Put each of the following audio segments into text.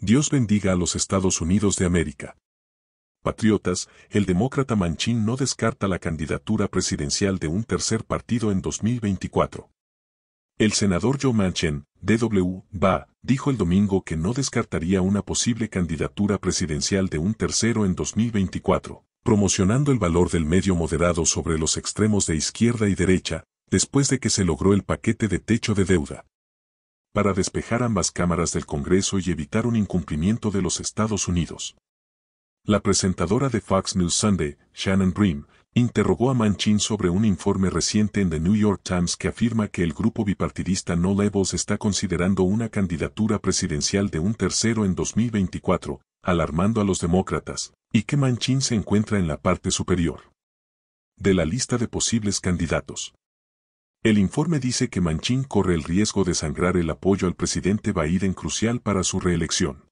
Dios bendiga a los Estados Unidos de América. Patriotas, el demócrata Manchin no descarta la candidatura presidencial de un tercer partido en 2024. El senador Joe Manchin, DW, va, dijo el domingo que no descartaría una posible candidatura presidencial de un tercero en 2024, promocionando el valor del medio moderado sobre los extremos de izquierda y derecha, después de que se logró el paquete de techo de deuda para despejar ambas cámaras del Congreso y evitar un incumplimiento de los Estados Unidos. La presentadora de Fox News Sunday, Shannon Bream, interrogó a Manchin sobre un informe reciente en The New York Times que afirma que el grupo bipartidista No Levels está considerando una candidatura presidencial de un tercero en 2024, alarmando a los demócratas, y que Manchin se encuentra en la parte superior de la lista de posibles candidatos. El informe dice que Manchin corre el riesgo de sangrar el apoyo al presidente Biden crucial para su reelección.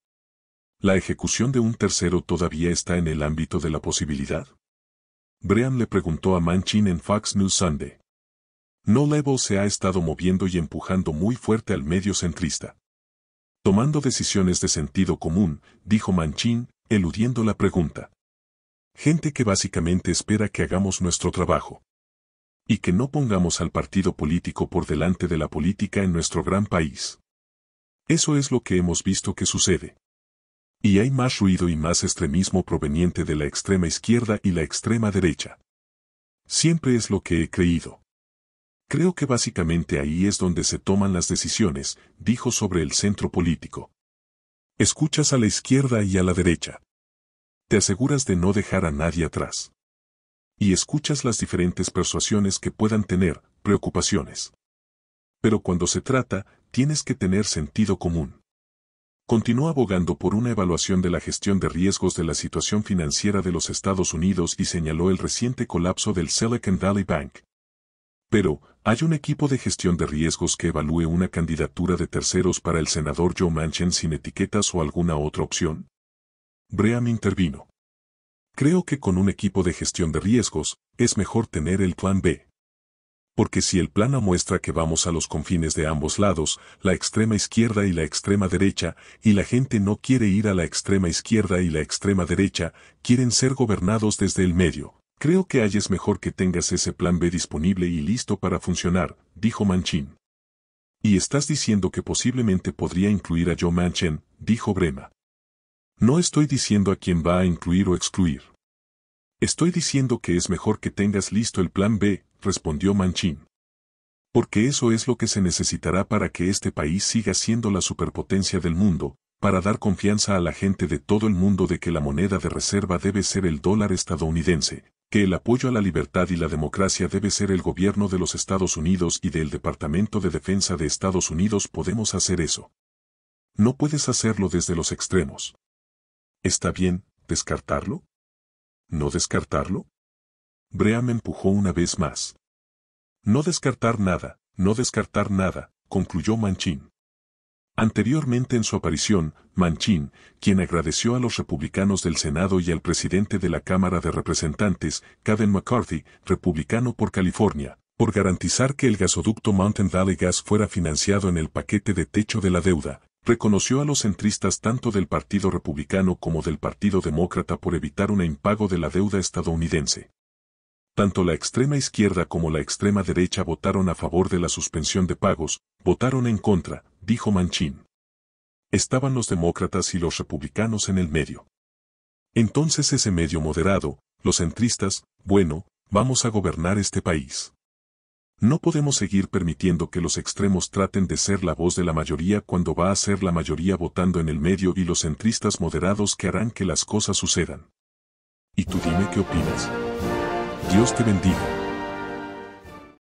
¿La ejecución de un tercero todavía está en el ámbito de la posibilidad? Brian le preguntó a Manchin en Fox News Sunday. No Level se ha estado moviendo y empujando muy fuerte al medio centrista. Tomando decisiones de sentido común, dijo Manchin, eludiendo la pregunta. Gente que básicamente espera que hagamos nuestro trabajo y que no pongamos al partido político por delante de la política en nuestro gran país. Eso es lo que hemos visto que sucede. Y hay más ruido y más extremismo proveniente de la extrema izquierda y la extrema derecha. Siempre es lo que he creído. Creo que básicamente ahí es donde se toman las decisiones, dijo sobre el centro político. Escuchas a la izquierda y a la derecha. Te aseguras de no dejar a nadie atrás y escuchas las diferentes persuasiones que puedan tener, preocupaciones. Pero cuando se trata, tienes que tener sentido común. Continuó abogando por una evaluación de la gestión de riesgos de la situación financiera de los Estados Unidos y señaló el reciente colapso del Silicon Valley Bank. Pero, hay un equipo de gestión de riesgos que evalúe una candidatura de terceros para el senador Joe Manchin sin etiquetas o alguna otra opción. Bream intervino. Creo que con un equipo de gestión de riesgos, es mejor tener el plan B. Porque si el plan A muestra que vamos a los confines de ambos lados, la extrema izquierda y la extrema derecha, y la gente no quiere ir a la extrema izquierda y la extrema derecha, quieren ser gobernados desde el medio. Creo que hay es mejor que tengas ese plan B disponible y listo para funcionar, dijo Manchin. Y estás diciendo que posiblemente podría incluir a Joe Manchin, dijo Brema. No estoy diciendo a quién va a incluir o excluir. Estoy diciendo que es mejor que tengas listo el plan B, respondió Manchin. Porque eso es lo que se necesitará para que este país siga siendo la superpotencia del mundo, para dar confianza a la gente de todo el mundo de que la moneda de reserva debe ser el dólar estadounidense, que el apoyo a la libertad y la democracia debe ser el gobierno de los Estados Unidos y del Departamento de Defensa de Estados Unidos podemos hacer eso. No puedes hacerlo desde los extremos. ¿Está bien, descartarlo? ¿No descartarlo? Brea me empujó una vez más. No descartar nada, no descartar nada, concluyó Manchín. Anteriormente en su aparición, Manchin, quien agradeció a los republicanos del Senado y al presidente de la Cámara de Representantes, Kevin McCarthy, republicano por California, por garantizar que el gasoducto Mountain Valley Gas fuera financiado en el paquete de techo de la deuda, reconoció a los centristas tanto del Partido Republicano como del Partido Demócrata por evitar un impago de la deuda estadounidense. Tanto la extrema izquierda como la extrema derecha votaron a favor de la suspensión de pagos, votaron en contra, dijo Manchin. Estaban los demócratas y los republicanos en el medio. Entonces ese medio moderado, los centristas, bueno, vamos a gobernar este país. No podemos seguir permitiendo que los extremos traten de ser la voz de la mayoría cuando va a ser la mayoría votando en el medio y los centristas moderados que harán que las cosas sucedan. Y tú dime qué opinas. Dios te bendiga.